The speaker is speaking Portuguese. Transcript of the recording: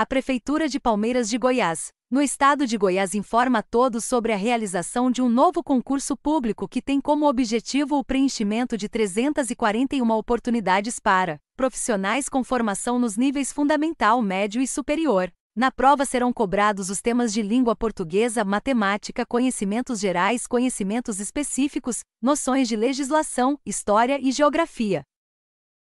A Prefeitura de Palmeiras de Goiás, no estado de Goiás, informa a todos sobre a realização de um novo concurso público que tem como objetivo o preenchimento de 341 oportunidades para profissionais com formação nos níveis fundamental, médio e superior. Na prova serão cobrados os temas de língua portuguesa, matemática, conhecimentos gerais, conhecimentos específicos, noções de legislação, história e geografia.